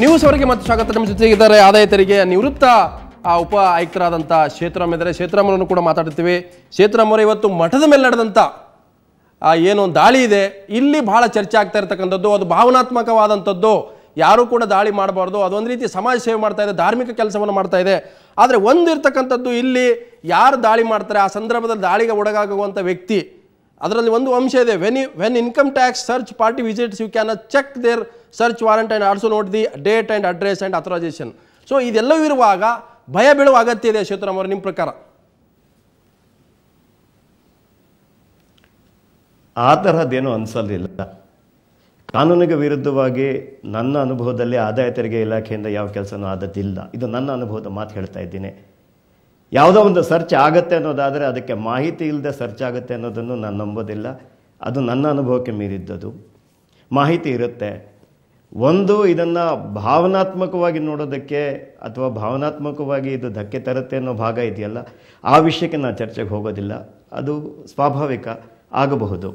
news ಅವರಿಗೆ ಮತ್ತೆ ಸ್ವಾಗತ ನಮ್ಮ ಜೊತೆಗಿದ್ದಾರೆ ಆದಾಯ ತೆರಿಗೆ ನಿವೃತ್ತ ಉಪ ಆಯುಕ್ತರಾದಂಥ ಕ್ಷೇತ್ರಮ್ ಇದ್ದಾರೆ ಶೇತರಾಮರನ್ನು ಕೂಡ ಮಾತಾಡ್ತೀವಿ ಕ್ಷೇತ್ರಮ್ಮರ ಇವತ್ತು ಮಠದ ಮೇಲೆ ನಡೆದಂಥ ಏನೋ ದಾಳಿ ಇದೆ ಇಲ್ಲಿ ಬಹಳ ಚರ್ಚೆ ಆಗ್ತಾ ಇರತಕ್ಕಂಥದ್ದು ಅದು ಭಾವನಾತ್ಮಕವಾದಂಥದ್ದು ಯಾರೂ ಕೂಡ ದಾಳಿ ಮಾಡಬಾರ್ದು ಅದೊಂದು ರೀತಿ ಸಮಾಜ ಸೇವೆ ಮಾಡ್ತಾ ಇದೆ ಧಾರ್ಮಿಕ ಕೆಲಸವನ್ನು ಮಾಡ್ತಾ ಇದೆ ಆದರೆ ಒಂದಿರ್ತಕ್ಕಂಥದ್ದು ಇಲ್ಲಿ ಯಾರು ದಾಳಿ ಮಾಡ್ತಾರೆ ಆ ಸಂದರ್ಭದಲ್ಲಿ ದಾಳಿಗೆ ಒಳಗಾಗುವಂಥ ವ್ಯಕ್ತಿ ಅದರಲ್ಲಿ ಒಂದು ಅಂಶ ಇದೆ when when income tax search party visits you can check their search warrant and also note the date and address and authorization so ಇದೆಲ್ಲವೂ ಇರುವಾಗ ಭಯ ಬೀಳುವ ಅಗತ್ಯ ಇದೆ ಶೇತುರಾಮ್ ಅವರು ನಿಮ್ಮ ಪ್ರಕಾರ ಆ ತರಹದ್ದೇನು ಅನಿಸಲಿಲ್ಲ ಕಾನೂನಿಗೆ ವಿರುದ್ಧವಾಗಿ ನನ್ನ ಅನುಭವದಲ್ಲಿ ಆದಾಯ ತೆರಿಗೆ ಇಲಾಖೆಯಿಂದ ಯಾವ ಕೆಲಸನೂ ಆದದ್ದಿಲ್ಲ ಇದು ನನ್ನ ಅನುಭವದ ಮಾತು ಹೇಳ್ತಾ ಇದ್ದೀನಿ ಯಾವುದೋ ಒಂದು ಸರ್ಚ್ ಆಗುತ್ತೆ ಅನ್ನೋದಾದರೆ ಅದಕ್ಕೆ ಮಾಹಿತಿ ಇಲ್ಲದೆ ಸರ್ಚ್ ಆಗುತ್ತೆ ಅನ್ನೋದನ್ನು ನಾನು ನಂಬೋದಿಲ್ಲ ಅದು ನನ್ನ ಅನುಭವಕ್ಕೆ ಮೀರಿದ್ದದು ಮಾಹಿತಿ ಇರುತ್ತೆ ಒಂದು ಇದನ್ನು ಭಾವನಾತ್ಮಕವಾಗಿ ನೋಡೋದಕ್ಕೆ ಅಥವಾ ಭಾವನಾತ್ಮಕವಾಗಿ ಇದು ಧಕ್ಕೆ ತರುತ್ತೆ ಅನ್ನೋ ಭಾಗ ಇದೆಯಲ್ಲ ಆ ವಿಷಯಕ್ಕೆ ನಾನು ಚರ್ಚೆಗೆ ಹೋಗೋದಿಲ್ಲ ಅದು ಸ್ವಾಭಾವಿಕ ಆಗಬಹುದು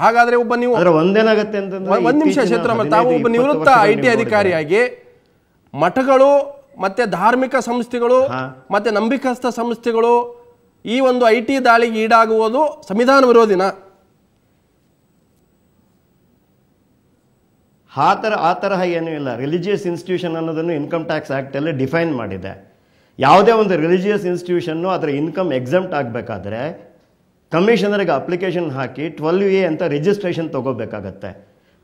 ಹಾಗಾದ್ರೆ ಒಬ್ಬ ನೀವು ಅದರ ಒಂದೇನಾಗುತ್ತೆ ಅಂತಂದ್ರೆ ಒಂದು ನಿಮಿಷ ಕ್ಷೇತ್ರ ತಾವು ಒಬ್ಬ ನಿವೃತ್ತ ಐ ಟಿ ಅಧಿಕಾರಿಯಾಗಿ ಮಠಗಳು ಮತ್ತೆ ಧಾರ್ಮಿಕ ಸಂಸ್ಥೆಗಳು ಮತ್ತೆ ನಂಬಿಕಸ್ಥ ಸಂಸ್ಥೆಗಳು ಈ ಒಂದು ಐ ಟಿ ದಾಳಿಗೆ ಈಡಾಗುವುದು ಸಂವಿಧಾನ ವಿರೋಧಿನ ಆ ಥರ ಆ ತರಹ ಏನೂ ಇಲ್ಲ ರಿಲಿಜಿಯಸ್ ಇನ್ಸ್ಟಿಟ್ಯೂಷನ್ ಅನ್ನೋದನ್ನು ಇನ್ಕಮ್ ಟ್ಯಾಕ್ಸ್ ಆ್ಯಕ್ಟಲ್ಲಿ ಡಿಫೈನ್ ಮಾಡಿದೆ ಯಾವುದೇ ಒಂದು ರಿಲಿಜಿಯಸ್ ಇನ್ಸ್ಟಿಟ್ಯೂಷನ್ನು ಅದರ ಇನ್ಕಮ್ ಎಕ್ಸಮ್ಟ್ ಆಗಬೇಕಾದ್ರೆ ಕಮಿಷನರಿಗೆ ಅಪ್ಲಿಕೇಶನ್ ಹಾಕಿ ಟ್ವೆಲ್ವ್ ಎ ಅಂತ ರಿಜಿಸ್ಟ್ರೇಷನ್ ತೊಗೋಬೇಕಾಗತ್ತೆ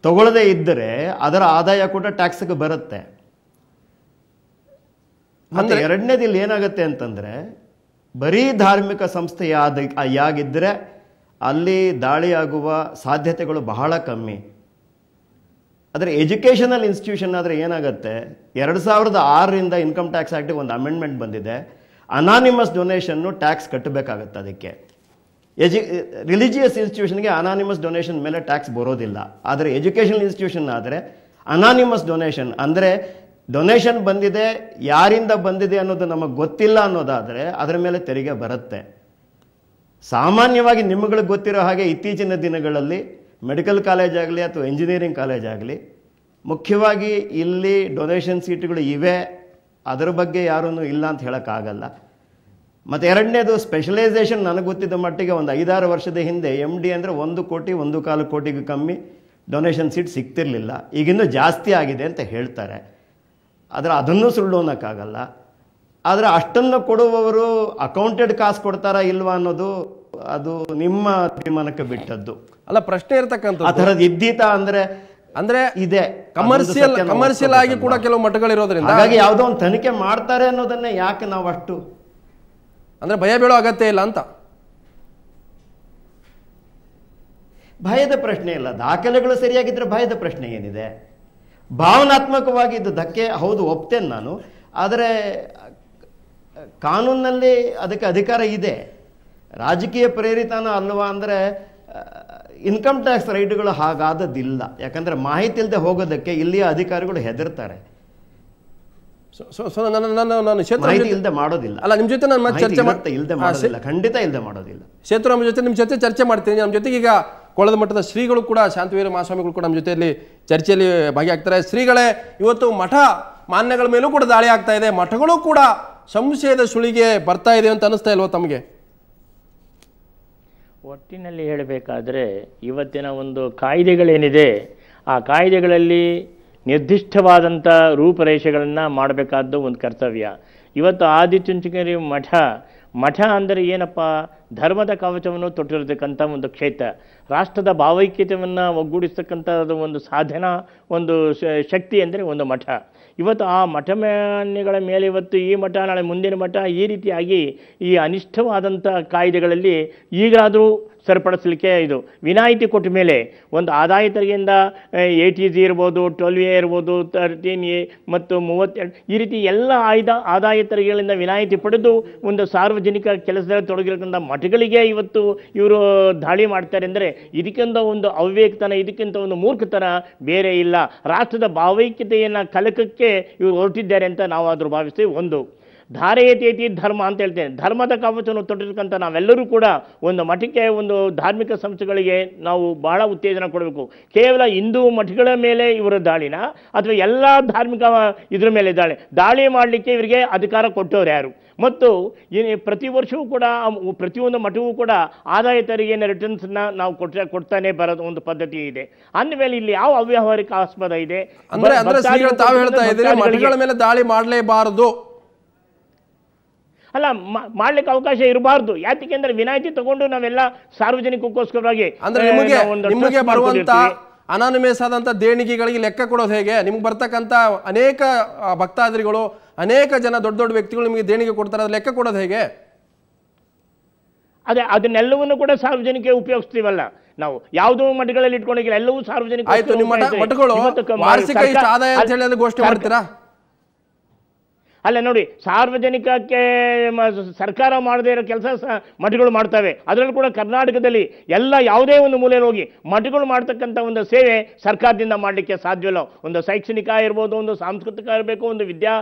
ತಗೊಳ್ಳದೇ ಇದ್ದರೆ ಅದರ ಆದಾಯ ಕೂಡ ಟ್ಯಾಕ್ಸ್ಗೆ ಬರುತ್ತೆ ಅಂದರೆ ಎರಡನೇದಿಲ್ಲಿ ಏನಾಗುತ್ತೆ ಅಂತಂದರೆ ಬರೀ ಧಾರ್ಮಿಕ ಸಂಸ್ಥೆ ಯಾದ ಯಾಗಿದ್ದರೆ ಅಲ್ಲಿ ದಾಳಿಯಾಗುವ ಸಾಧ್ಯತೆಗಳು ಬಹಳ ಕಮ್ಮಿ ಆದರೆ ಎಜುಕೇಷನಲ್ ಇನ್ಸ್ಟಿಟ್ಯೂಷನ್ ಆದರೆ ಏನಾಗುತ್ತೆ ಎರಡು ಸಾವಿರದ ಆರರಿಂದ ಇನ್ಕಮ್ ಟ್ಯಾಕ್ಸ್ ಆ್ಯಕ್ಟಿಗೆ ಒಂದು ಅಮೆಂಡ್ಮೆಂಟ್ ಬಂದಿದೆ ಅನಾನಿಮಸ್ ಡೊನೇಷನ್ನು ಟ್ಯಾಕ್ಸ್ ಕಟ್ಟಬೇಕಾಗತ್ತೆ ಅದಕ್ಕೆ ಎಜು ರಿಲಿಜಿಯಸ್ ಇನ್ಸ್ಟಿಟ್ಯೂಷನ್ಗೆ ಅನಾನಿಮಸ್ ಡೊನೇಷನ್ ಮೇಲೆ ಟ್ಯಾಕ್ಸ್ ಬರೋದಿಲ್ಲ ಆದರೆ ಎಜುಕೇಷನಲ್ ಇನ್ಸ್ಟಿಟ್ಯೂಷನ್ ಆದರೆ ಅನಾನಿಮಸ್ ಡೊನೇಷನ್ ಅಂದರೆ ಡೊನೇಷನ್ ಬಂದಿದೆ ಯಾರಿಂದ ಬಂದಿದೆ ಅನ್ನೋದು ನಮಗೆ ಗೊತ್ತಿಲ್ಲ ಅನ್ನೋದಾದರೆ ಅದರ ಮೇಲೆ ತೆರಿಗೆ ಬರುತ್ತೆ ಸಾಮಾನ್ಯವಾಗಿ ನಿಮಗಳಿಗೆ ಗೊತ್ತಿರೋ ಹಾಗೆ ಇತ್ತೀಚಿನ ದಿನಗಳಲ್ಲಿ ಮೆಡಿಕಲ್ ಕಾಲೇಜ್ ಆಗಲಿ ಅಥವಾ ಇಂಜಿನಿಯರಿಂಗ್ ಕಾಲೇಜ್ ಆಗಲಿ ಮುಖ್ಯವಾಗಿ ಇಲ್ಲಿ ಡೊನೇಷನ್ ಸೀಟ್ಗಳು ಇವೆ ಅದರ ಬಗ್ಗೆ ಯಾರೂ ಇಲ್ಲ ಅಂತ ಹೇಳೋಕ್ಕಾಗಲ್ಲ ಮತ್ತು ಎರಡನೇದು ಸ್ಪೆಷಲೈಸೇಷನ್ ನನಗೆ ಗೊತ್ತಿದ್ದ ಮಟ್ಟಿಗೆ ಒಂದು ಐದಾರು ವರ್ಷದ ಹಿಂದೆ ಎಮ್ ಡಿ ಅಂದರೆ ಒಂದು ಕೋಟಿ ಒಂದು ಕಾಲು ಕೋಟಿಗೂ ಕಮ್ಮಿ ಡೊನೇಷನ್ ಸೀಟ್ ಸಿಗ್ತಿರಲಿಲ್ಲ ಈಗಿನ್ನೂ ಜಾಸ್ತಿ ಆಗಿದೆ ಅಂತ ಹೇಳ್ತಾರೆ ಆದರೆ ಅದನ್ನು ಸುಳ್ಳು ಅನ್ನೋಕ್ಕಾಗಲ್ಲ ಆದರೆ ಅಷ್ಟನ್ನು ಕೊಡುವವರು ಅಕೌಂಟೆಡ್ ಕಾಸು ಕೊಡ್ತಾರಾ ಇಲ್ವಾ ಅನ್ನೋದು ಅದು ನಿಮ್ಮ ತೀರ್ಮಾನಕ್ಕೆ ಬಿಟ್ಟದ್ದು ಅಲ್ಲ ಪ್ರಶ್ನೆ ಇರ್ತಕ್ಕಂಥ ಆ ಅಂದ್ರೆ ಅಂದ್ರೆ ಇದೆ ಕಮರ್ಷಿಯಲ್ ಕಮರ್ಷಿಯಲ್ ಆಗಿ ಕೂಡ ಕೆಲವು ಮಠಗಳಿರೋದ್ರಿಂದ ಹಾಗಾಗಿ ಯಾವುದೋ ಒಂದು ತನಿಖೆ ಮಾಡ್ತಾರೆ ಅನ್ನೋದನ್ನೇ ಯಾಕೆ ನಾವು ಅಷ್ಟು ಅಂದ್ರೆ ಭಯ ಬೀಳೋ ಅಗತ್ಯ ಇಲ್ಲ ಅಂತ ಭಯದ ಪ್ರಶ್ನೆ ಇಲ್ಲ ದಾಖಲೆಗಳು ಸರಿಯಾಗಿದ್ರೆ ಭಯದ ಪ್ರಶ್ನೆ ಏನಿದೆ ಭಾವನಾತ್ಮಕವಾಗಿ ಇದು ಧಕ್ಕೆ ಹೌದು ಒಪ್ತೇನೆ ನಾನು ಆದರೆ ಕಾನೂನಿನಲ್ಲಿ ಅದಕ್ಕೆ ಅಧಿಕಾರ ಇದೆ ರಾಜಕೀಯ ಪ್ರೇರಿತನ ಅಲ್ವಾ ಅಂದರೆ ಇನ್ಕಮ್ ಟ್ಯಾಕ್ಸ್ ರೈಟ್ಗಳು ಹಾಗಾದದಿಲ್ಲ ಯಾಕಂದರೆ ಮಾಹಿತಿ ಇಲ್ಲದೆ ಹೋಗೋದಕ್ಕೆ ಇಲ್ಲಿಯ ಅಧಿಕಾರಿಗಳು ಹೆದರ್ತಾರೆ ನಾನು ಮಾಡೋದಿಲ್ಲ ಅಲ್ಲ ಜೊತೆ ಚರ್ಚೆ ಖಂಡಿತ ಇಲ್ಲದೆ ಮಾಡೋದಿಲ್ಲ ಕ್ಷೇತ್ರ ಜೊತೆ ನಿಮ್ಮ ಜೊತೆ ಚರ್ಚೆ ಮಾಡ್ತೀನಿ ನಮ್ಮ ಜೊತೆಗೆ ಈಗ ಕೊಳದ ಮಠದ ಶ್ರೀಗಳು ಕೂಡ ಶಾಂತವೀರ ಮಹಾಸ್ವಾಮಿಗಳು ಕೂಡ ನಮ್ಮ ಜೊತೆಯಲ್ಲಿ ಚರ್ಚೆಯಲ್ಲಿ ಭಾಗಿಯಾಗ್ತಾರೆ ಶ್ರೀಗಳೇ ಇವತ್ತು ಮಠ ಮಾನ್ಯಗಳ ಮೇಲೂ ಕೂಡ ದಾಳಿ ಆಗ್ತಾ ಇದೆ ಮಠಗಳು ಕೂಡ ಸಂಶಯದ ಸುಳಿಗೆ ಬರ್ತಾ ಇದೆ ಅಂತ ಅನಿಸ್ತಾ ಇಲ್ವೋ ತಮಗೆ ಒಟ್ಟಿನಲ್ಲಿ ಹೇಳಬೇಕಾದರೆ ಇವತ್ತಿನ ಒಂದು ಕಾಯ್ದೆಗಳೇನಿದೆ ಆ ಕಾಯ್ದೆಗಳಲ್ಲಿ ನಿರ್ದಿಷ್ಟವಾದಂಥ ರೂಪರೇಷೆಗಳನ್ನು ಮಾಡಬೇಕಾದ್ದು ಒಂದು ಕರ್ತವ್ಯ ಇವತ್ತು ಆದಿಚುಂಚನಗಿರಿ ಮಠ ಮಠ ಅಂದರೆ ಏನಪ್ಪ ಧರ್ಮದ ಕವಚವನ್ನು ತೊಟ್ಟಿರತಕ್ಕಂಥ ಒಂದು ಕ್ಷೇತ್ರ ರಾಷ್ಟ್ರದ ಭಾವೈಕ್ಯತೆಯನ್ನು ಒಗ್ಗೂಡಿಸ್ತಕ್ಕಂಥ ಒಂದು ಸಾಧನ ಒಂದು ಶಕ್ತಿ ಅಂದರೆ ಒಂದು ಮಠ ಇವತ್ತು ಆ ಮಠಮಾನ್ಯಗಳ ಮೇಲೆ ಇವತ್ತು ಈ ಮಠ ನಾಳೆ ಮುಂದಿನ ಮಠ ಈ ರೀತಿಯಾಗಿ ಈ ಅನಿಷ್ಟವಾದಂಥ ಕಾಯ್ದೆಗಳಲ್ಲಿ ಈಗಾದರೂ ಸರಿಪಡಿಸಲಿಕ್ಕೆ ಇದು ವಿನಾಯಿತಿ ಕೊಟ್ಟ ಮೇಲೆ ಒಂದು ಆದಾಯ ತೆರಿಗೆಯಿಂದ ಟಿ ಜಿ ಇರ್ಬೋದು ಟ್ವೆಲ್ವ್ ಎ ಇರ್ಬೋದು ತರ್ಟೀನ್ ಎ ಮತ್ತು ಮೂವತ್ತೆರಡು ಈ ರೀತಿ ಎಲ್ಲ ಆಯ್ದ ಆದಾಯ ತೆರಿಗೆಗಳಿಂದ ವಿನಾಯಿತಿ ಪಡೆದು ಒಂದು ಸಾರ್ವಜನಿಕ ಕೆಲಸದಲ್ಲಿ ತೊಡಗಿರತಕ್ಕಂಥ ಮಠ ಮಠಗಳಿಗೆ ಇವತ್ತು ಇವರು ದಾಳಿ ಮಾಡ್ತಾರೆ ಅಂದರೆ ಇದಕ್ಕಿಂತ ಒಂದು ಅವ್ಯಕ್ತನ ಇದಕ್ಕಿಂತ ಒಂದು ಮೂರ್ಖತನ ಬೇರೆ ಇಲ್ಲ ರಾಷ್ಟ್ರದ ಭಾವೈಕ್ಯತೆಯನ್ನು ಕಲಕಕ್ಕೆ ಇವರು ಹೊರಟಿದ್ದಾರೆ ಅಂತ ನಾವು ಆದರೂ ಭಾವಿಸ್ತೀವಿ ಒಂದು ಧಾರೆಯತೇತಿ ಧರ್ಮ ಅಂತ ಹೇಳ್ತೇನೆ ಧರ್ಮದ ಕವಚವನ್ನು ತೊಟ್ಟಿರ್ತಕ್ಕಂಥ ನಾವೆಲ್ಲರೂ ಕೂಡ ಒಂದು ಮಠಕ್ಕೆ ಒಂದು ಧಾರ್ಮಿಕ ಸಂಸ್ಥೆಗಳಿಗೆ ನಾವು ಬಹಳ ಉತ್ತೇಜನ ಕೊಡಬೇಕು ಕೇವಲ ಹಿಂದೂ ಮಠಗಳ ಮೇಲೆ ಇವರ ದಾಳಿನ ಅಥವಾ ಎಲ್ಲ ಧಾರ್ಮಿಕ ಇದ್ರ ಮೇಲೆ ದಾಳಿ ದಾಳಿ ಮಾಡಲಿಕ್ಕೆ ಇವರಿಗೆ ಅಧಿಕಾರ ಕೊಟ್ಟವ್ರು ಯಾರು ಮತ್ತು ಏನೇ ಪ್ರತಿ ವರ್ಷವೂ ಕೂಡ ಪ್ರತಿಯೊಂದು ಮಠವೂ ಕೂಡ ಆದಾಯ ತೆರಿಗೆಯನ್ನು ರಿಟರ್ನ್ಸ್ನ ನಾವು ಕೊಟ್ಟ ಕೊಡ್ತಾನೆ ಬರೋದು ಒಂದು ಪದ್ಧತಿ ಇದೆ ಅಂದಮೇಲೆ ಇಲ್ಲಿ ಯಾವ ಅವ್ಯವಹಾರಿಕ ಆಸ್ಪದ ಇದೆ ಹೇಳ್ತಾ ದಾಳಿ ಮಾಡಲೇಬಾರದು ಅಲ್ಲ ಮಾಡ್ಲಿಕ್ಕೆ ಅವಕಾಶ ಇರಬಾರ್ದು ಯಾಕೆಂದ್ರೆ ವಿನಾಯಿತಿ ತಗೊಂಡು ನಾವೆಲ್ಲ ಸಾರ್ವಜನಿಕಕ್ಕೋಸ್ಕರವಾಗಿ ಅಂದ್ರೆ ನಿಮಗೆ ಬರುವಂತ ಅನಾನುಮೇಸ್ ಆದಂಥ ದೇಣಿಗೆಗಳಿಗೆ ಲೆಕ್ಕ ಕೊಡೋದು ಹೇಗೆ ನಿಮ್ಗೆ ಬರ್ತಕ್ಕಂಥ ಅನೇಕ ಭಕ್ತಾದ್ರಿಗಳು ಅನೇಕ ಜನ ದೊಡ್ಡ ದೊಡ್ಡ ವ್ಯಕ್ತಿಗಳು ನಿಮಗೆ ದೇಣಿಗೆ ಕೊಡ್ತಾರೆ ಅದು ಲೆಕ್ಕ ಕೊಡೋದು ಹೇಗೆ ಅದೇ ಅದನ್ನೆಲ್ಲವನ್ನು ಕೂಡ ಸಾರ್ವಜನಿಕ ಉಪಯೋಗಿಸ್ತೀವಲ್ಲ ನಾವು ಯಾವುದೋ ಮಠಗಳಲ್ಲಿ ಇಟ್ಕೊಂಡಿಲ್ಲ ಎಲ್ಲವೂ ಸಾರ್ವಜನಿಕ ಆಯ್ತು ನಿಮ್ಮ ಮಠಗಳು ವಾರ್ಷಿಕ ಆದಾಯ ಅಂತ ಹೇಳಿ ಗೋಷ್ಠಿ ಮಾಡ್ತೀರಾ ಅಲ್ಲ ನೋಡಿ ಸಾರ್ವಜನಿಕಕ್ಕೆ ಸರ್ಕಾರ ಮಾಡದೇ ಇರೋ ಕೆಲಸ ಮಠಗಳು ಮಾಡ್ತವೆ ಅದರಲ್ಲೂ ಕೂಡ ಕರ್ನಾಟಕದಲ್ಲಿ ಎಲ್ಲ ಯಾವುದೇ ಒಂದು ಮೂಲೆಯಲ್ಲಿ ಹೋಗಿ ಮಠಗಳು ಮಾಡ್ತಕ್ಕಂಥ ಒಂದು ಸೇವೆ ಸರ್ಕಾರದಿಂದ ಮಾಡಲಿಕ್ಕೆ ಸಾಧ್ಯವಿಲ್ಲ ಒಂದು ಶೈಕ್ಷಣಿಕ ಇರ್ಬೋದು ಒಂದು ಸಾಂಸ್ಕೃತಿಕ ಇರಬೇಕು ಒಂದು ವಿದ್ಯಾ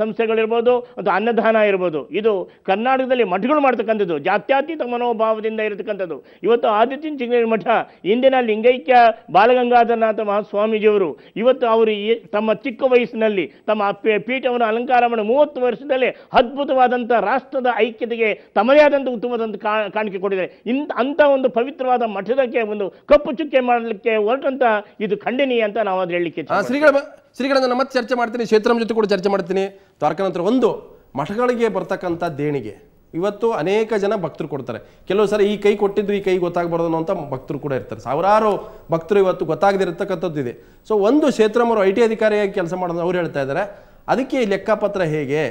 ಸಂಸ್ಥೆಗಳಿರ್ಬೋದು ಒಂದು ಅನ್ನದಾನ ಇರ್ಬೋದು ಇದು ಕರ್ನಾಟಕದಲ್ಲಿ ಮಠಗಳು ಮಾಡ್ತಕ್ಕಂಥದ್ದು ಜಾತ್ಯಾತೀತ ಮನೋಭಾವದಿಂದ ಇರತಕ್ಕಂಥದ್ದು ಇವತ್ತು ಆದಿತ್ಯ ಚಿಂಗೇರಿ ಮಠ ಇಂದಿನ ಲಿಂಗೈಕ್ಯ ಬಾಲಗಂಗಾಧರನಾಥ ಮಹಾಸ್ವಾಮೀಜಿಯವರು ಇವತ್ತು ಅವರು ತಮ್ಮ ಚಿಕ್ಕ ವಯಸ್ಸಿನಲ್ಲಿ ತಮ್ಮ ಪೀಠವನ್ನು ಅಲಂಕಾರ ಮಾಡಿ ಮೂವತ್ತು ವರ್ಷದಲ್ಲಿ ಅದ್ಭುತವಾದಂಥ ರಾಷ್ಟ್ರದ ಐಕ್ಯತೆಗೆ ತಮ್ಮದೇ ಆದಂಥ ಉತ್ತಮವಾದಂಥ ಕಾಣಿಕೆ ಕೊಟ್ಟಿದ್ದಾರೆ ಇಂಥ ಅಂಥ ಒಂದು ಪವಿತ್ರವಾದ ಮಠದಕ್ಕೆ ಒಂದು ಕಪ್ಪು ಚುಕ್ಕೆ ಮಾಡಲಿಕ್ಕೆ ಹೊರಟಂತ ಇದು ಖಂಡನೀಯ ಅಂತ ನಾವು ಅದು ಹೇಳಲಿಕ್ಕೆ ಶ್ರೀಗಳ ಶ್ರೀಗಳನ್ನ ನಮ್ಮ ಚರ್ಚೆ ಮಾಡ್ತೀನಿ ಕ್ಷೇತ್ರಂ ಜೊತೆ ಕೂಡ ಚರ್ಚೆ ಮಾಡ್ತೀನಿ ನಂತರ ಒಂದು ಮಠಗಳಿಗೆ ಬರ್ತಕ್ಕಂಥ ದೇಣಿಗೆ ಇವತ್ತು ಅನೇಕ ಜನ ಭಕ್ತರು ಕೊಡ್ತಾರೆ ಕೆಲವು ಸಲ ಈ ಕೈ ಕೊಟ್ಟಿದ್ದು ಈ ಕೈ ಗೊತ್ತಾಗಬಾರ್ದು ಅಂತ ಭಕ್ತರು ಕೂಡ ಇರ್ತಾರೆ ಸಾವಿರಾರು ಭಕ್ತರು ಇವತ್ತು ಗೊತ್ತಾಗದಿರತಕ್ಕಂಥದ್ದು ಇದೆ ಸೊ ಒಂದು ಕ್ಷೇತ್ರಮರು ಐ ಟಿ ಅಧಿಕಾರಿಯಾಗಿ ಕೆಲಸ ಮಾಡೋದು ಅವ್ರು ಹೇಳ್ತಾ ಇದ್ದಾರೆ ಅದಕ್ಕೆ ಲೆಕ್ಕಪತ್ರ ಹೇಗೆ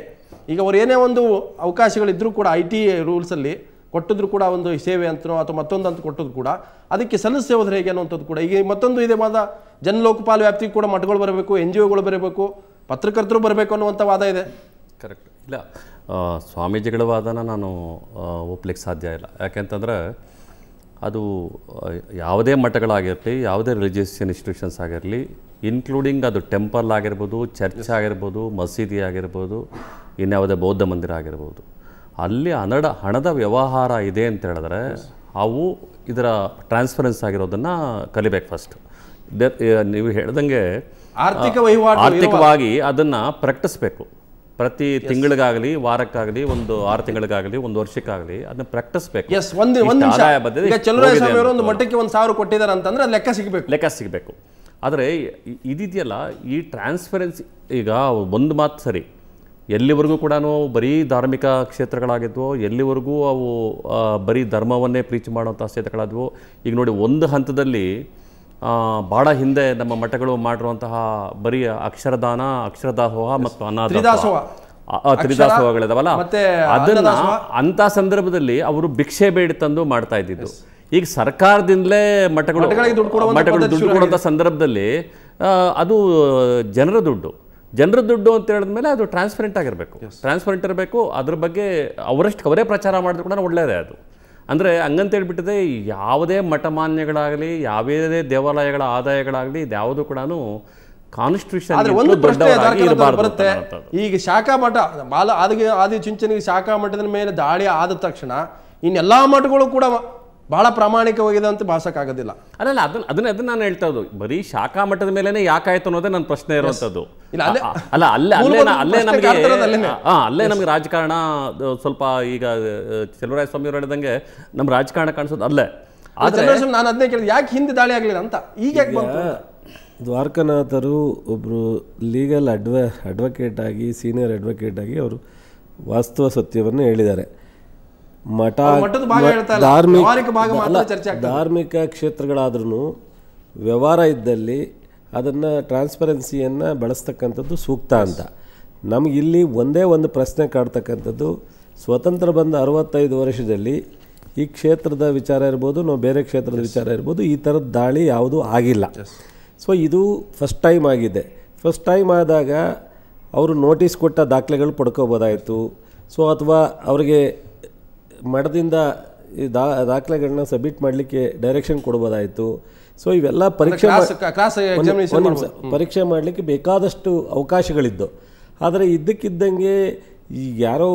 ಈಗ ಅವ್ರು ಏನೇ ಒಂದು ಅವಕಾಶಗಳಿದ್ದರೂ ಕೂಡ ಐ ಟಿ ರೂಲ್ಸಲ್ಲಿ ಕೊಟ್ಟಿದ್ರು ಕೂಡ ಒಂದು ಸೇವೆ ಅಂತನೋ ಅಥವಾ ಮತ್ತೊಂದು ಅಂತ ಕೊಟ್ಟಿದ್ರು ಕೂಡ ಅದಕ್ಕೆ ಸಲ್ಲಿಸಿ ಹೋದ್ರೆ ಹೇಗೆ ಅನ್ನೋಂಥದ್ದು ಕೂಡ ಈಗ ಮತ್ತೊಂದು ಇದೇ ವಾದ ಲೋಕಪಾಲ ವ್ಯಾಪ್ತಿಗೆ ಕೂಡ ಮಠಗಳು ಬರಬೇಕು ಎನ್ ಜಿ ಒಗಳು ಬರಬೇಕು ಪತ್ರಕರ್ತರು ಬರಬೇಕು ಅನ್ನುವಂಥ ವಾದ ಇದೆ ಕರೆಕ್ಟ್ ಇಲ್ಲ ಸ್ವಾಮೀಜಿಗಳ ವಾದನ ನಾನು ಒಪ್ಲಿಕ್ಕೆ ಸಾಧ್ಯ ಇಲ್ಲ ಯಾಕೆಂತಂದ್ರೆ ಅದು ಯಾವುದೇ ಮಠಗಳಾಗಿರಲಿ ಯಾವುದೇ ರಿಲಿಜಿಯಸ್ ಇನ್ಸ್ಟಿಟ್ಯೂಷನ್ಸ್ ಆಗಿರಲಿ ಇನ್ಕ್ಲೂಡಿಂಗ್ ಅದು ಟೆಂಪಲ್ ಆಗಿರ್ಬೋದು ಚರ್ಚ್ ಆಗಿರ್ಬೋದು ಮಸೀದಿ ಆಗಿರ್ಬೋದು ಇನ್ಯಾವುದೇ ಬೌದ್ಧ ಮಂದಿರ ಆಗಿರ್ಬೋದು ಅಲ್ಲಿ ಹಣದ ಹಣದ ವ್ಯವಹಾರ ಇದೆ ಅಂತ ಹೇಳಿದ್ರೆ ಅವು ಇದರ ಟ್ರಾನ್ಸ್ಪರೆನ್ಸ್ ಆಗಿರೋದನ್ನು ಕಲಿಬೇಕು ಫಸ್ಟ್ ನೀವು ಹೇಳ್ದಂಗೆ ಆರ್ಥಿಕ ವಹಿವಾಟು ಆರ್ಥಿಕವಾಗಿ ಅದನ್ನು ಪ್ರಕಟಿಸ್ಬೇಕು ಪ್ರತಿ ತಿಂಗಳಿಗಾಗಲಿ ವಾರಕ್ಕಾಗಲಿ ಒಂದು ಆರು ತಿಂಗಳಿಗಾಗಲಿ ಒಂದು ವರ್ಷಕ್ಕಾಗಲಿ ಅದನ್ನ ಪ್ರಕಟಿಸ್ಬೇಕು ಎಸ್ ಒಂದು ಒಂದು ಮಟ್ಟಕ್ಕೆ ಒಂದು ಸಾವಿರ ಕೊಟ್ಟಿದ್ದಾರೆ ಅಂತಂದ್ರೆ ಲೆಕ್ಕ ಸಿಗಬೇಕು ಲೆಕ್ಕ ಸಿಗಬೇಕು ಆದರೆ ಇದಿದೆಯಲ್ಲ ಈ ಟ್ರಾನ್ಸ್ಪರೆನ್ಸಿ ಈಗ ಒಂದು ಮಾತು ಸರಿ ಎಲ್ಲಿವರೆಗೂ ಕೂಡ ಬರೀ ಧಾರ್ಮಿಕ ಕ್ಷೇತ್ರಗಳಾಗಿದ್ವು ಎಲ್ಲಿವರೆಗೂ ಅವು ಬರೀ ಧರ್ಮವನ್ನೇ ಪ್ರೀಚ್ ಮಾಡುವಂಥ ಕ್ಷೇತ್ರಗಳಾದವು ಈಗ ನೋಡಿ ಒಂದು ಹಂತದಲ್ಲಿ ಭಾಳ ಹಿಂದೆ ನಮ್ಮ ಮಠಗಳು ಮಾಡಿರುವಂತಹ ಬರೀ ಅಕ್ಷರದಾನ ಅಕ್ಷರದಾಸೋಹ ಮತ್ತು ಅನಾಥ ತ್ರಿದಾಸೋಹಗಳಿದಾವಲ್ಲ ಅದನ್ನ ಅಂತ ಸಂದರ್ಭದಲ್ಲಿ ಅವರು ಭಿಕ್ಷೆ ಬೇಡಿ ತಂದು ಮಾಡ್ತಾ ಇದ್ದಿದ್ದು ಈಗ ಸರ್ಕಾರದಿಂದಲೇ ಮಠಗಳು ಮಠಗಳು ದುಡ್ಡು ಕೊಡುವಂಥ ಸಂದರ್ಭದಲ್ಲಿ ಅದು ಜನರ ದುಡ್ಡು ಜನರ ದುಡ್ಡು ಅಂತ ಹೇಳಿದ್ಮೇಲೆ ಅದು ಟ್ರಾನ್ಸ್ಪರೆಂಟ್ ಆಗಿರಬೇಕು ಟ್ರಾನ್ಸ್ಪರೆಂಟ್ ಇರಬೇಕು ಅದ್ರ ಬಗ್ಗೆ ಅವರಷ್ಟು ಅವರೇ ಪ್ರಚಾರ ಮಾಡಿದ್ರು ಕೂಡ ಒಳ್ಳೆಯದೇ ಅದು ಅಂದರೆ ಹೇಳಿಬಿಟ್ಟಿದೆ ಯಾವುದೇ ಮಠಮಾನ್ಯಗಳಾಗಲಿ ಯಾವುದೇ ದೇವಾಲಯಗಳ ಆದಾಯಗಳಾಗಲಿ ಇದ್ಯಾವುದು ಕೂಡ ಬರುತ್ತೆ ಈಗ ಶಾಖಾ ಮಠ ಆದಿ ಚುಂಚನಿಗೆ ಶಾಖಾ ಮಠದ ಮೇಲೆ ದಾಳಿ ಆದ ತಕ್ಷಣ ಇನ್ನೆಲ್ಲಾ ಮಠಗಳು ಕೂಡ ಬಹಳ ಪ್ರಾಮಾಣಿಕವಾಗಿದೆ ಅಂತ ಭಾಷಕ್ಕಾಗೋದಿಲ್ಲ ಅದಲ್ಲ ಅದನ್ನ ಅದನ್ನ ಅದನ್ನ ನಾನು ಹೇಳ್ತಾ ಇದ್ದು ಬರೀ ಶಾಖಾ ಮಟ್ಟದ ಮೇಲೇನೆ ಯಾಕಾಯ್ತು ಅನ್ನೋದೇ ನನ್ನ ಪ್ರಶ್ನೆ ಇರುವಂಥದ್ದು ಅಲ್ಲ ಅಲ್ಲೇ ಅಲ್ಲೇ ಅಲ್ಲೇ ನಮಗೆ ಅಲ್ಲೇ ನಮಗೆ ರಾಜಕಾರಣ ಸ್ವಲ್ಪ ಈಗ ಚೆಲುವರಾಯ ಸ್ವಾಮಿ ಅವರು ಹೇಳಿದಂಗೆ ನಮ್ಮ ರಾಜಕಾರಣ ಕಾಣಿಸೋದು ಅಲ್ಲೇ ನಾನು ಅದನ್ನೇ ಕೇಳಿದೆ ಯಾಕೆ ಹಿಂದೆ ದಾಳಿ ಆಗಲಿಲ್ಲ ಅಂತ ಈಗ ದ್ವಾರಕನಾಥರು ಒಬ್ಬರು ಲೀಗಲ್ ಅಡ್ವ ಅಡ್ವೊಕೇಟ್ ಆಗಿ ಸೀನಿಯರ್ ಅಡ್ವೊಕೇಟ್ ಆಗಿ ಅವರು ವಾಸ್ತವ ಸತ್ಯವನ್ನು ಹೇಳಿದ್ದಾರೆ ಮಠ ಧಾರ್ಮಿಕ ಧಾರ್ಮಿಕ ಕ್ಷೇತ್ರಗಳಾದ್ರೂ ವ್ಯವಹಾರ ಇದ್ದಲ್ಲಿ ಅದನ್ನು ಟ್ರಾನ್ಸ್ಪರೆನ್ಸಿಯನ್ನು ಬಳಸ್ತಕ್ಕಂಥದ್ದು ಸೂಕ್ತ ಅಂತ ನಮಗಿಲ್ಲಿ ಒಂದೇ ಒಂದು ಪ್ರಶ್ನೆ ಕಾಡ್ತಕ್ಕಂಥದ್ದು ಸ್ವತಂತ್ರ ಬಂದ ಅರವತ್ತೈದು ವರ್ಷದಲ್ಲಿ ಈ ಕ್ಷೇತ್ರದ ವಿಚಾರ ಇರ್ಬೋದು ನಾವು ಬೇರೆ ಕ್ಷೇತ್ರದ ವಿಚಾರ ಇರ್ಬೋದು ಈ ಥರದ ದಾಳಿ ಯಾವುದೂ ಆಗಿಲ್ಲ ಸೊ ಇದು ಫಸ್ಟ್ ಟೈಮ್ ಆಗಿದೆ ಫಸ್ಟ್ ಟೈಮ್ ಆದಾಗ ಅವರು ನೋಟಿಸ್ ಕೊಟ್ಟ ದಾಖಲೆಗಳು ಪಡ್ಕೋಬೋದಾಯಿತು ಸೊ ಅಥವಾ ಅವರಿಗೆ ಮಠದಿಂದ ಈ ದಾ ದಾಖಲೆಗಳನ್ನ ಸಬ್ಮಿಟ್ ಮಾಡಲಿಕ್ಕೆ ಡೈರೆಕ್ಷನ್ ಕೊಡ್ಬೋದಾಯಿತು ಸೊ ಇವೆಲ್ಲ ಪರೀಕ್ಷೆ ಪರೀಕ್ಷೆ ಮಾಡಲಿಕ್ಕೆ ಬೇಕಾದಷ್ಟು ಅವಕಾಶಗಳಿದ್ದು ಆದರೆ ಇದ್ದಕ್ಕಿದ್ದಂಗೆ ಈ ಯಾರೋ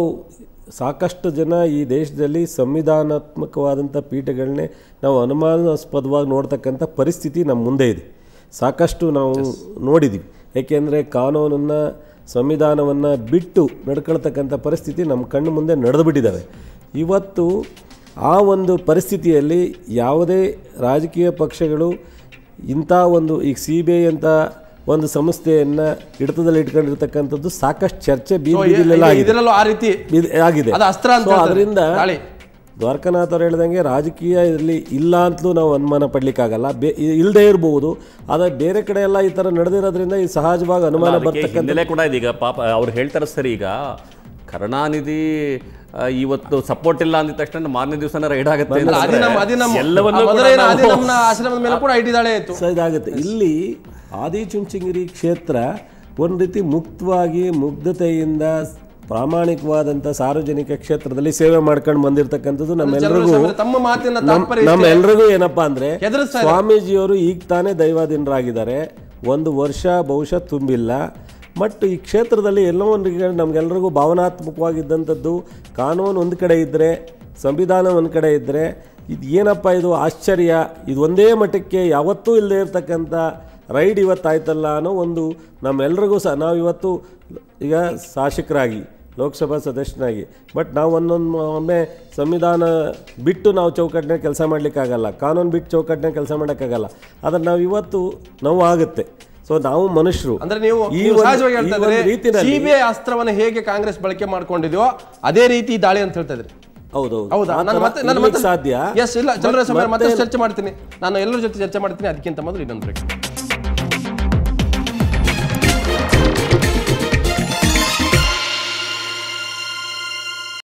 ಸಾಕಷ್ಟು ಜನ ಈ ದೇಶದಲ್ಲಿ ಸಂವಿಧಾನಾತ್ಮಕವಾದಂಥ ಪೀಠಗಳನ್ನೇ ನಾವು ಅನುಮಾನಾಸ್ಪದವಾಗಿ ನೋಡ್ತಕ್ಕಂಥ ಪರಿಸ್ಥಿತಿ ನಮ್ಮ ಮುಂದೆ ಇದೆ ಸಾಕಷ್ಟು ನಾವು ನೋಡಿದ್ದೀವಿ ಏಕೆಂದರೆ ಕಾನೂನನ್ನು ಸಂವಿಧಾನವನ್ನು ಬಿಟ್ಟು ನಡ್ಕೊಳ್ತಕ್ಕಂಥ ಪರಿಸ್ಥಿತಿ ನಮ್ಮ ಕಣ್ಣು ಮುಂದೆ ನಡೆದುಬಿಟ್ಟಿದ್ದಾವೆ ಇವತ್ತು ಆ ಒಂದು ಪರಿಸ್ಥಿತಿಯಲ್ಲಿ ಯಾವುದೇ ರಾಜಕೀಯ ಪಕ್ಷಗಳು ಇಂಥ ಒಂದು ಈಗ ಸಿ ಬಿ ಐ ಅಂತ ಒಂದು ಸಂಸ್ಥೆಯನ್ನು ಹಿಡಿತದಲ್ಲಿ ಇಟ್ಕೊಂಡಿರ್ತಕ್ಕಂಥದ್ದು ಸಾಕಷ್ಟು ಚರ್ಚೆ ಆ ರೀತಿ ಆಗಿದೆ ಅದರಿಂದ ದ್ವಾರಕನಾಥ್ ಅವ್ರು ಹೇಳ್ದಂಗೆ ರಾಜಕೀಯ ಇದರಲ್ಲಿ ಇಲ್ಲ ಅಂತಲೂ ನಾವು ಅನುಮಾನ ಪಡ್ಲಿಕ್ಕಾಗಲ್ಲ ಬೇ ಇರಬಹುದು ಆದರೆ ಬೇರೆ ಕಡೆ ಎಲ್ಲ ಈ ಥರ ನಡೆದಿರೋದ್ರಿಂದ ಈ ಸಹಜವಾಗಿ ಅನುಮಾನ ಬರ್ತಕ್ಕಂಥ ಕೂಡ ಇದೀಗ ಪಾಪ ಅವ್ರು ಹೇಳ್ತಾರೆ ಸರಿ ಈಗ ಕರುಣಾನಿಧಿ ಇವತ್ತು ಸಪೋರ್ಟ್ ಇಲ್ಲ ಅಂದ ತಕ್ಷಣ ಮಾರನೇ ದಿವಸನ ರೈಡ್ ಆಗುತ್ತೆ ಇದಾಗುತ್ತೆ ಇಲ್ಲಿ ಆದಿಚುಂಚನಗಿರಿ ಕ್ಷೇತ್ರ ಒಂದು ರೀತಿ ಮುಕ್ತವಾಗಿ ಮುಗ್ಧತೆಯಿಂದ ಪ್ರಾಮಾಣಿಕವಾದಂತ ಸಾರ್ವಜನಿಕ ಕ್ಷೇತ್ರದಲ್ಲಿ ಸೇವೆ ಮಾಡ್ಕೊಂಡು ಬಂದಿರತಕ್ಕಂಥದ್ದು ನಮ್ಮೆಲ್ಲರಿಗೂ ನಮ್ಮೆಲ್ಲರಿಗೂ ಏನಪ್ಪಾ ಅಂದ್ರೆ ಸ್ವಾಮೀಜಿಯವರು ಈಗ ತಾನೇ ದೈವಾಧೀನರಾಗಿದ್ದಾರೆ ಒಂದು ವರ್ಷ ಬಹುಶಃ ತುಂಬಿಲ್ಲ ಬಟ್ ಈ ಕ್ಷೇತ್ರದಲ್ಲಿ ಎಲ್ಲೋ ಒಂದು ನಮಗೆಲ್ಲರಿಗೂ ಭಾವನಾತ್ಮಕವಾಗಿದ್ದಂಥದ್ದು ಕಾನೂನು ಒಂದು ಕಡೆ ಇದ್ದರೆ ಸಂವಿಧಾನ ಒಂದು ಕಡೆ ಇದ್ದರೆ ಇದು ಏನಪ್ಪ ಇದು ಆಶ್ಚರ್ಯ ಇದು ಒಂದೇ ಮಟ್ಟಕ್ಕೆ ಯಾವತ್ತೂ ಇಲ್ಲದೆ ಇರತಕ್ಕಂಥ ರೈಡ್ ಇವತ್ತಾಯ್ತಲ್ಲ ಅನ್ನೋ ಒಂದು ನಮ್ಮೆಲ್ಲರಿಗೂ ಸಹ ನಾವಿವತ್ತು ಈಗ ಶಾಸಕರಾಗಿ ಲೋಕಸಭಾ ಸದಸ್ಯನಾಗಿ ಬಟ್ ನಾವು ಒಂದೊಂದು ಒಮ್ಮೆ ಸಂವಿಧಾನ ಬಿಟ್ಟು ನಾವು ಚೌಕಟ್ಟಿನ ಕೆಲಸ ಮಾಡಲಿಕ್ಕಾಗಲ್ಲ ಕಾನೂನು ಬಿಟ್ಟು ಚೌಕಟ್ಟಿನ ಕೆಲಸ ಮಾಡೋಕ್ಕಾಗಲ್ಲ ಆದರೆ ನಾವು ಇವತ್ತು ಆಗುತ್ತೆ ಸೊ ನಾವು ಮನುಷ್ಯರು ಅಂದ್ರೆ ನೀವು ಸಿಬಿಐ ಅಸ್ತ್ರವನ್ನು ಹೇಗೆ ಕಾಂಗ್ರೆಸ್ ಬಳಕೆ ಮಾಡ್ಕೊಂಡಿದ್ಯೋ ಅದೇ ರೀತಿ ದಾಳಿ ಅಂತ ಹೇಳ್ತಾ ಇದ್ರಿ ಹೌದೌದು ಸಾಧ್ಯ ಎಸ್ ಇಲ್ಲ ಮತ್ತೆ ಚರ್ಚೆ ಮಾಡ್ತೀನಿ ನಾನು ಎಲ್ಲರ ಜೊತೆ ಚರ್ಚೆ ಮಾಡ್ತೀನಿ ಅದಕ್ಕಿಂತ ಮೊದಲು ಇನ್ನೊಂದು ಪ್ರಕ್ರಿಯೆ